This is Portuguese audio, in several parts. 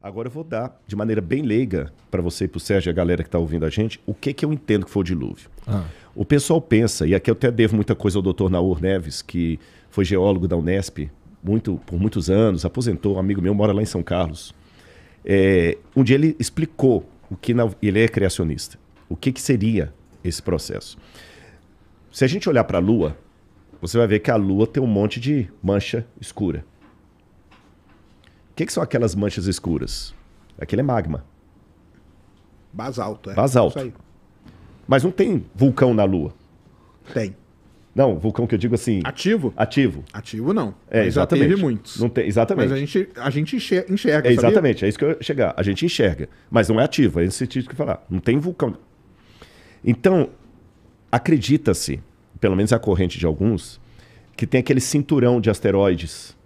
Agora eu vou dar, de maneira bem leiga, para você e para o Sérgio e a galera que está ouvindo a gente, o que, que eu entendo que foi o dilúvio. Ah. O pessoal pensa, e aqui eu até devo muita coisa ao doutor Naur Neves, que foi geólogo da Unesp muito, por muitos anos, aposentou, um amigo meu mora lá em São Carlos. É, um dia ele explicou o que na, ele é criacionista, o que, que seria esse processo. Se a gente olhar para a Lua, você vai ver que a Lua tem um monte de mancha escura que, que são aquelas manchas escuras? Aquele é magma. Basalto, é. Basalto. Isso aí. Mas não tem vulcão na Lua. Tem. Não, vulcão que eu digo assim. Ativo? Ativo. Ativo não. É, exatamente. Já teve muitos. Não tem, exatamente. Mas a gente, a gente enxerga. É, exatamente, sabia? é isso que eu ia chegar. A gente enxerga. Mas não é ativo, é esse sentido que eu falar. Não tem vulcão. Então, acredita-se, pelo menos a corrente de alguns, que tem aquele cinturão de asteroides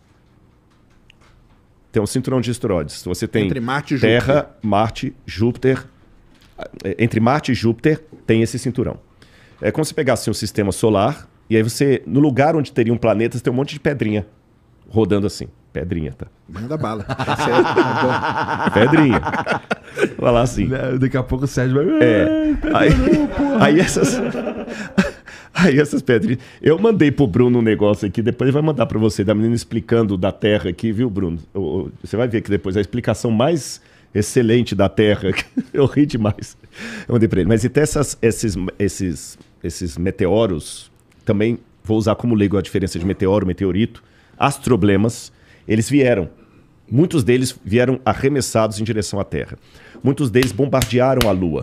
tem um cinturão de asteroides. Você tem entre Marte e Júpiter. Terra, Marte, Júpiter. É, entre Marte e Júpiter tem esse cinturão. É como se pegasse um sistema solar e aí você, no lugar onde teriam planetas, tem um monte de pedrinha rodando assim. Pedrinha, tá? Manda bala. Tá certo, tá pedrinha. Vai lá assim. Né, daqui a pouco o Sérgio vai. É. Aí, aí essas. Aí essas pedrinhas. Eu mandei pro Bruno um negócio aqui, depois ele vai mandar para você, da menina explicando da Terra aqui, viu, Bruno? Você vai ver que depois a explicação mais excelente da Terra. Eu ri demais. Eu mandei para ele. Mas e então, tem essas, esses, esses, esses meteoros, também vou usar como leigo a diferença de meteoro, meteorito, astroblemas, eles vieram. Muitos deles vieram arremessados em direção à Terra. Muitos deles bombardearam a Lua.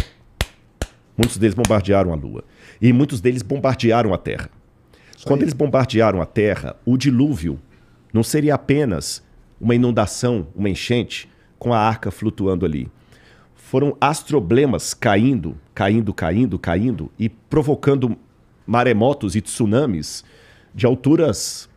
Muitos deles bombardearam a Lua. E muitos deles bombardearam a Terra. Quando aí. eles bombardearam a Terra, o dilúvio não seria apenas uma inundação, uma enchente, com a arca flutuando ali. Foram astroblemas caindo, caindo, caindo, caindo e provocando maremotos e tsunamis de alturas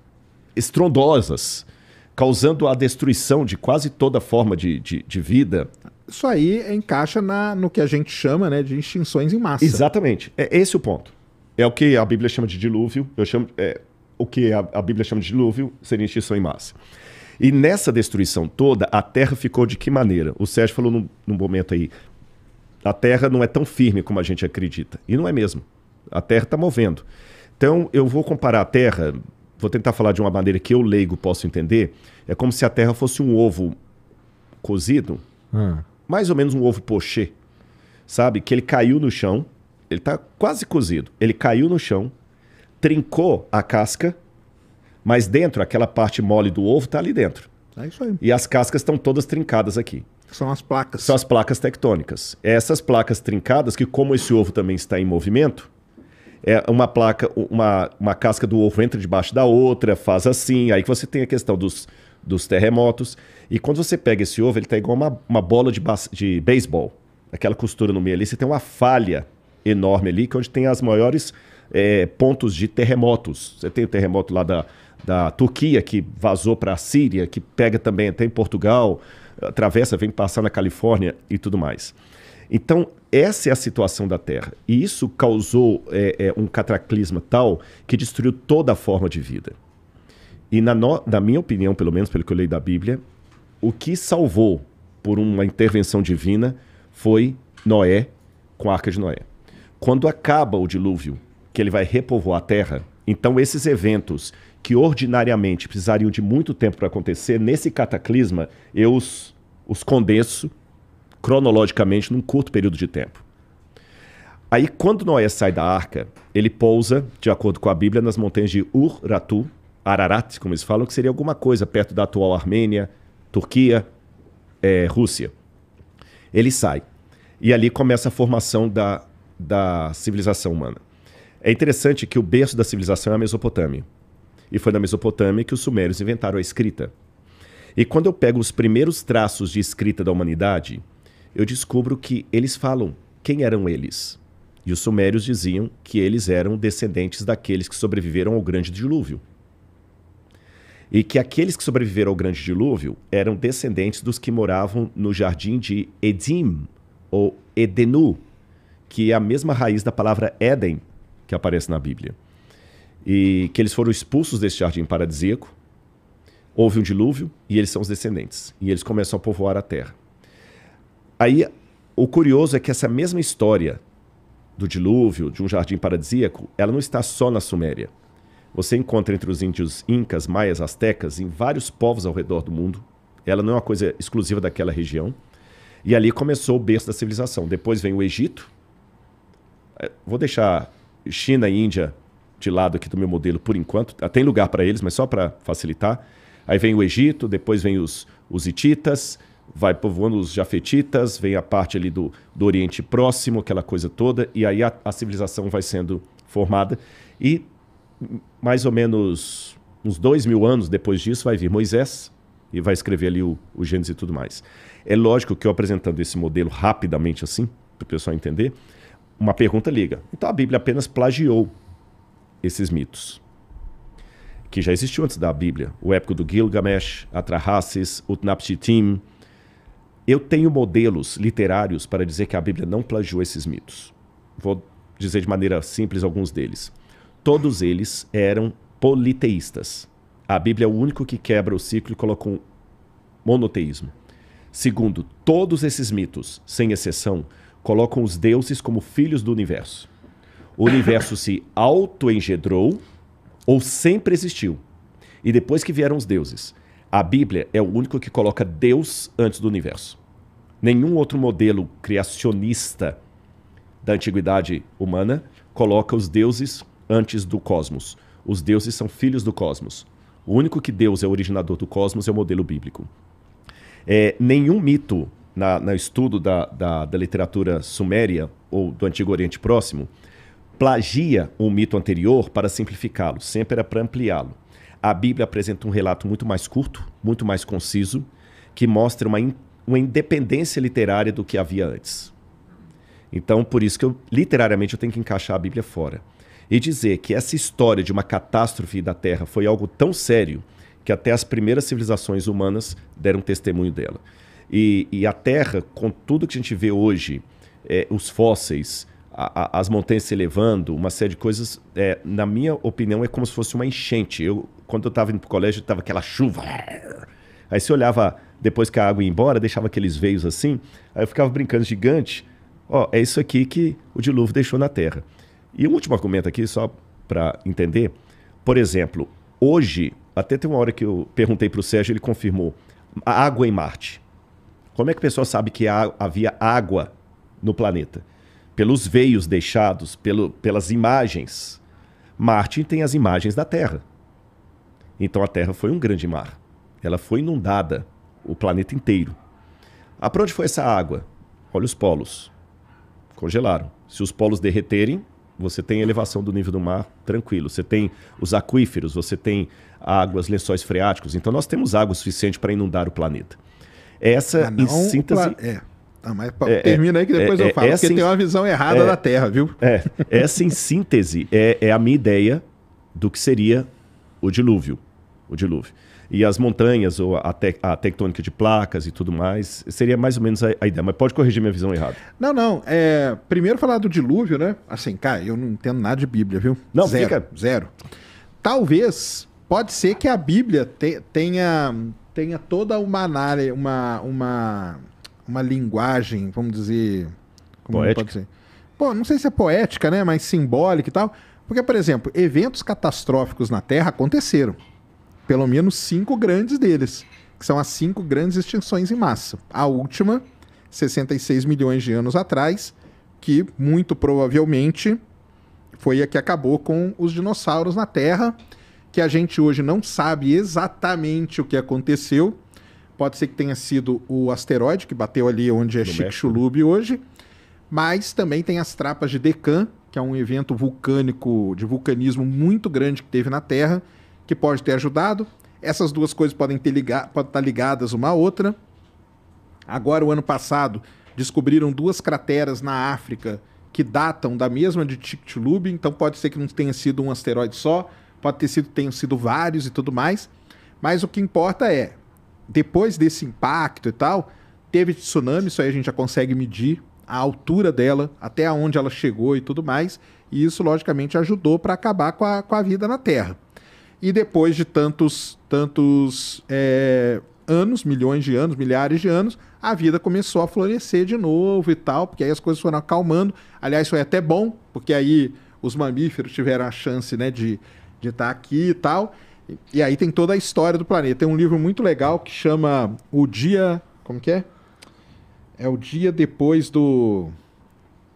estrondosas, causando a destruição de quase toda forma de, de, de vida isso aí encaixa na, no que a gente chama né, de extinções em massa. Exatamente. É esse o ponto. É o que a Bíblia chama de dilúvio. Eu chamo, é, o que a, a Bíblia chama de dilúvio seria extinção em massa. E nessa destruição toda, a terra ficou de que maneira? O Sérgio falou num, num momento aí: a terra não é tão firme como a gente acredita. E não é mesmo. A terra está movendo. Então, eu vou comparar a terra, vou tentar falar de uma maneira que eu leigo posso entender. É como se a terra fosse um ovo cozido. Hum mais ou menos um ovo pochê, sabe? Que ele caiu no chão, ele tá quase cozido. Ele caiu no chão, trincou a casca, mas dentro, aquela parte mole do ovo tá ali dentro. É isso aí. E as cascas estão todas trincadas aqui. São as placas. São as placas tectônicas. É essas placas trincadas que, como esse ovo também está em movimento, é uma placa, uma, uma casca do ovo entra debaixo da outra, faz assim. Aí que você tem a questão dos dos terremotos. E quando você pega esse ovo, ele tá igual uma, uma bola de, de beisebol. Aquela costura no meio ali, você tem uma falha enorme ali, que é onde tem as maiores é, pontos de terremotos. Você tem o terremoto lá da, da Turquia, que vazou para a Síria, que pega também até em Portugal, atravessa, vem passar na Califórnia e tudo mais. Então, essa é a situação da Terra. E isso causou é, é, um cataclisma tal que destruiu toda a forma de vida. E na, no, na minha opinião, pelo menos pelo que eu leio da Bíblia, o que salvou por uma intervenção divina foi Noé com a arca de Noé. Quando acaba o dilúvio, que ele vai repovoar a terra, então esses eventos que ordinariamente precisariam de muito tempo para acontecer, nesse cataclisma, eu os, os condenso cronologicamente num curto período de tempo. Aí, quando Noé sai da arca, ele pousa, de acordo com a Bíblia, nas montanhas de Ur-Ratu, Ararat, como eles falam, que seria alguma coisa perto da atual Armênia, Turquia, é, Rússia. Ele sai. E ali começa a formação da, da civilização humana. É interessante que o berço da civilização é a Mesopotâmia. E foi na Mesopotâmia que os sumérios inventaram a escrita. E quando eu pego os primeiros traços de escrita da humanidade, eu descubro que eles falam quem eram eles. E os sumérios diziam que eles eram descendentes daqueles que sobreviveram ao grande dilúvio. E que aqueles que sobreviveram ao grande dilúvio eram descendentes dos que moravam no jardim de Edim, ou Edenu, que é a mesma raiz da palavra Éden que aparece na Bíblia. E que eles foram expulsos desse jardim paradisíaco, houve um dilúvio e eles são os descendentes. E eles começam a povoar a terra. Aí, o curioso é que essa mesma história do dilúvio, de um jardim paradisíaco, ela não está só na Suméria. Você encontra entre os índios incas, maias, astecas, em vários povos ao redor do mundo. Ela não é uma coisa exclusiva daquela região. E ali começou o berço da civilização. Depois vem o Egito. É, vou deixar China e Índia de lado aqui do meu modelo por enquanto. Ah, tem lugar para eles, mas só para facilitar. Aí vem o Egito, depois vem os, os hititas, vai povoando os jafetitas, vem a parte ali do, do Oriente Próximo, aquela coisa toda, e aí a, a civilização vai sendo formada. E mais ou menos uns dois mil anos depois disso, vai vir Moisés e vai escrever ali o, o Gênesis e tudo mais. É lógico que eu apresentando esse modelo rapidamente assim, para o pessoal entender, uma pergunta liga. Então a Bíblia apenas plagiou esses mitos, que já existiam antes da Bíblia. O épico do Gilgamesh, Atrahasis, Utnapishtim. Eu tenho modelos literários para dizer que a Bíblia não plagiou esses mitos. Vou dizer de maneira simples alguns deles. Todos eles eram politeístas. A Bíblia é o único que quebra o ciclo e coloca um monoteísmo. Segundo, todos esses mitos, sem exceção, colocam os deuses como filhos do universo. O universo se engendrou ou sempre existiu. E depois que vieram os deuses. A Bíblia é o único que coloca Deus antes do universo. Nenhum outro modelo criacionista da antiguidade humana coloca os deuses antes do cosmos. Os deuses são filhos do cosmos. O único que Deus é originador do cosmos é o modelo bíblico. É, nenhum mito na, no estudo da, da, da, literatura suméria ou do Antigo Oriente Próximo plagia um mito anterior para simplificá-lo, sempre era para ampliá-lo. A Bíblia apresenta um relato muito mais curto, muito mais conciso, que mostra uma, in, uma independência literária do que havia antes. Então, por isso que eu, literariamente, eu tenho que encaixar a Bíblia fora. E dizer que essa história de uma catástrofe da Terra foi algo tão sério que até as primeiras civilizações humanas deram testemunho dela. E, e a Terra, com tudo que a gente vê hoje, é, os fósseis, a, a, as montanhas se elevando, uma série de coisas, é, na minha opinião, é como se fosse uma enchente. Eu, quando eu estava indo para o colégio, estava aquela chuva. Aí você olhava, depois que a água ia embora, deixava aqueles veios assim, aí eu ficava brincando gigante. Ó, é isso aqui que o dilúvio deixou na Terra. E um último argumento aqui, só para entender. Por exemplo, hoje, até tem uma hora que eu perguntei para o Sérgio, ele confirmou: a água em Marte. Como é que o pessoal sabe que havia água no planeta? Pelos veios deixados, pelo, pelas imagens. Marte tem as imagens da Terra. Então a Terra foi um grande mar. Ela foi inundada, o planeta inteiro. A ah, para onde foi essa água? Olha os polos. Congelaram. Se os polos derreterem, você tem elevação do nível do mar tranquilo. Você tem os aquíferos, você tem águas, lençóis freáticos. Então nós temos água suficiente para inundar o planeta. Essa, não, em síntese. É. Ah, mas é, é, termina aí que depois é, eu é, falo, porque em... tem uma visão errada é, da Terra, viu? essa, em síntese, é, é a minha ideia do que seria o dilúvio o dilúvio. E as montanhas, ou a, te a tectônica de placas e tudo mais, seria mais ou menos a, a ideia. Mas pode corrigir minha visão errada. Não, não. É, primeiro falar do dilúvio, né? Assim, cara, eu não entendo nada de Bíblia, viu? Não, zero. Fica... Zero. Talvez, pode ser que a Bíblia te tenha, tenha toda uma análise, uma, uma, uma linguagem, vamos dizer... Como Poética? Pode ser? Pô, não sei se é poética, né? Mas simbólica e tal. Porque, por exemplo, eventos catastróficos na Terra aconteceram pelo menos cinco grandes deles, que são as cinco grandes extinções em massa. A última, 66 milhões de anos atrás, que muito provavelmente foi a que acabou com os dinossauros na Terra, que a gente hoje não sabe exatamente o que aconteceu. Pode ser que tenha sido o asteroide que bateu ali onde é Chicxulub hoje, mas também tem as trapas de Deccan que é um evento vulcânico de vulcanismo muito grande que teve na Terra, que pode ter ajudado. Essas duas coisas podem ter ligado podem estar ligadas uma à outra. Agora, o ano passado, descobriram duas crateras na África que datam da mesma de Chicxulub, então pode ser que não tenha sido um asteroide só, pode ter sido tenham sido vários e tudo mais. Mas o que importa é, depois desse impacto e tal, teve tsunami, isso aí a gente já consegue medir a altura dela, até onde ela chegou e tudo mais, e isso logicamente ajudou para acabar com a, com a vida na Terra. E depois de tantos, tantos é, anos, milhões de anos, milhares de anos, a vida começou a florescer de novo e tal, porque aí as coisas foram acalmando. Aliás, foi até bom, porque aí os mamíferos tiveram a chance né, de estar de tá aqui e tal. E, e aí tem toda a história do planeta. Tem um livro muito legal que chama O Dia. Como que é? É o dia depois do.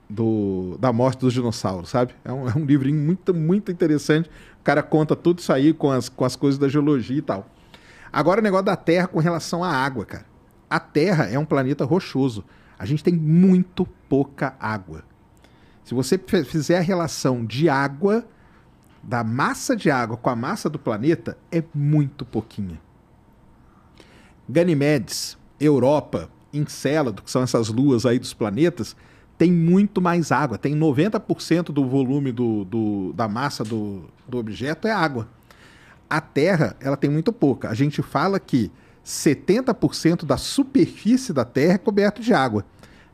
Do, da morte dos dinossauros, sabe? É um, é um livrinho muito, muito interessante, cara conta tudo isso aí com as, com as coisas da geologia e tal. Agora o negócio da Terra com relação à água, cara. A Terra é um planeta rochoso. A gente tem muito pouca água. Se você fizer a relação de água, da massa de água com a massa do planeta, é muito pouquinha. Ganymedes, Europa, Encélado, que são essas luas aí dos planetas, tem muito mais água. Tem 90% do volume do, do, da massa do, do objeto é água. A Terra, ela tem muito pouca. A gente fala que 70% da superfície da Terra é coberta de água.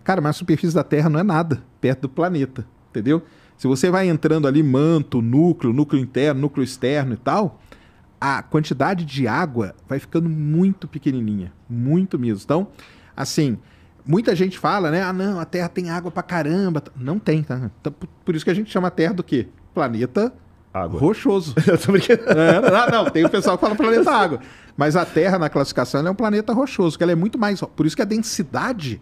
Cara, mas a superfície da Terra não é nada perto do planeta, entendeu? Se você vai entrando ali manto, núcleo, núcleo interno, núcleo externo e tal, a quantidade de água vai ficando muito pequenininha, muito mesmo. Então, assim, muita gente fala, né? Ah, não, a Terra tem água pra caramba. Não tem, tá? Então, por isso que a gente chama a Terra do quê? Planeta Água. Rochoso. Eu tô brincando. É, não, não, tem o pessoal que fala planeta água. Mas a Terra, na classificação, é um planeta rochoso, que ela é muito mais. Por isso que a densidade.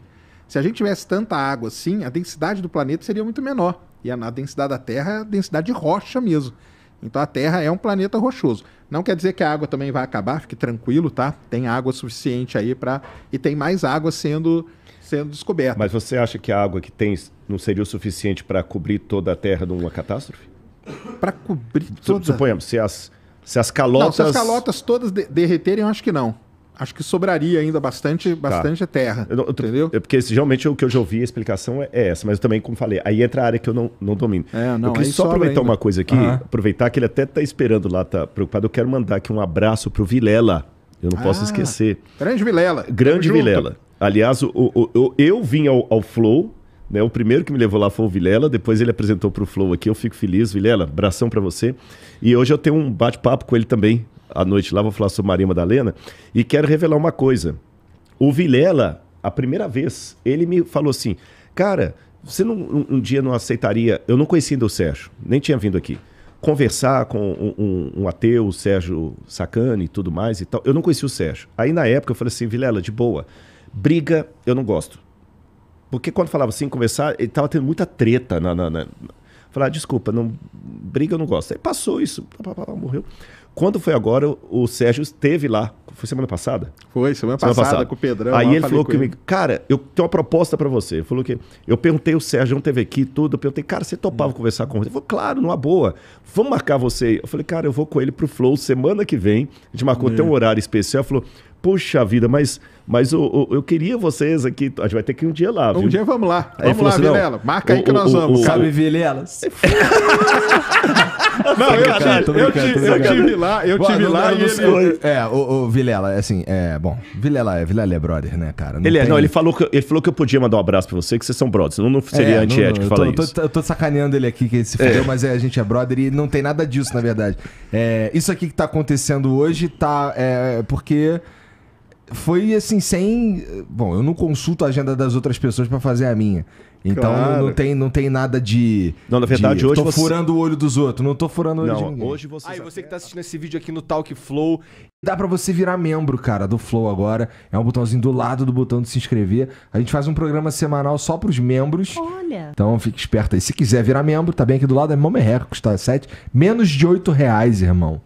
Se a gente tivesse tanta água assim, a densidade do planeta seria muito menor. E a, a densidade da Terra é a densidade de rocha mesmo. Então a Terra é um planeta rochoso. Não quer dizer que a água também vai acabar, fique tranquilo, tá? Tem água suficiente aí para e tem mais água sendo sendo descoberta. Mas você acha que a água que tem não seria o suficiente para cobrir toda a Terra de uma catástrofe? para cobrir todas. Suponhamos, se as, se as calotas. Não, se as calotas todas de derreterem, eu acho que não. Acho que sobraria ainda bastante, tá. bastante tá. terra. Eu, eu, entendeu? Eu, é porque geralmente o que eu já ouvi, a explicação é, é, essa, mas eu também, como falei, aí entra a área que eu não, não domino. É, não, eu queria só aproveitar ainda. uma coisa aqui, uhum. aproveitar que ele até está esperando lá, tá preocupado. Eu quero mandar aqui um abraço pro Vilela. Eu não ah, posso esquecer. Grande Vilela. Grande Vilela. Aliás, o, o, o, eu vim ao, ao Flow né? O primeiro que me levou lá foi o Vilela, depois ele apresentou para o Flow aqui. Eu fico feliz, Vilela, abração para você. E hoje eu tenho um bate-papo com ele também à noite lá, vou falar sobre Maria Madalena. E quero revelar uma coisa. O Vilela, a primeira vez, ele me falou assim: Cara, você não, um, um dia não aceitaria. Eu não conhecia ainda o Sérgio, nem tinha vindo aqui. Conversar com um, um, um ateu, o Sérgio Sacani e tudo mais e tal. Eu não conhecia o Sérgio. Aí na época eu falei assim: Vilela, de boa. Briga, eu não gosto. Porque quando falava assim, conversar, ele tava tendo muita treta na. na, na falar, ah, desculpa, não briga, eu não gosto. Aí passou isso, morreu. Quando foi agora, o Sérgio esteve lá. Foi semana passada? Foi, semana, semana passada, passada, com o Pedrão. Aí ele falou que, ele. cara, eu tenho uma proposta para você. Ele falou que eu perguntei o Sérgio, não teve aqui tudo. Eu perguntei, cara, você topava hum. conversar com ele? Ele falou, claro, numa boa. Vamos marcar você. Eu falei, cara, eu vou com ele pro Flow semana que vem. A gente marcou hum. até um é. horário especial. Ele falou, puxa vida, mas mas eu eu queria vocês aqui. A gente vai ter que ir um dia lá, viu? Um dia vamos lá. vamos lá, assim, Vilela. Marca o, aí que nós vamos. Sabe, Vilela? não, eu, eu, tive lá, eu tive lá e ele... É, o, Vilela, assim, é... Bom, Vilela é, Vilela é brother, né, cara? Não ele é, não, ele falou, que, ele falou que eu podia mandar um abraço pra você, que vocês são brothers. Não, não seria é, antiético falar tô, isso. Tô, eu tô sacaneando ele aqui, que ele se é. fudeu, é. mas é, a gente é brother e não tem nada disso, na verdade. É, isso aqui que tá acontecendo hoje tá... É, é porque foi assim, sem. Bom, eu não consulto a agenda das outras pessoas para fazer a minha. Então claro. não, tem, não tem nada de. Não, na verdade, de, hoje. Tô você... furando o olho dos outros, não tô furando o olho não, de ninguém. Hoje você. Aí você que tá assistindo esse vídeo aqui no Talk Flow. Dá para você virar membro, cara, do Flow agora. É um botãozinho do lado do botão de se inscrever. A gente faz um programa semanal só pros membros. Olha. Então fique esperto aí. Se quiser virar membro, tá bem aqui do lado, é Mão Merreco, custa 7. Menos de 8 reais, irmão.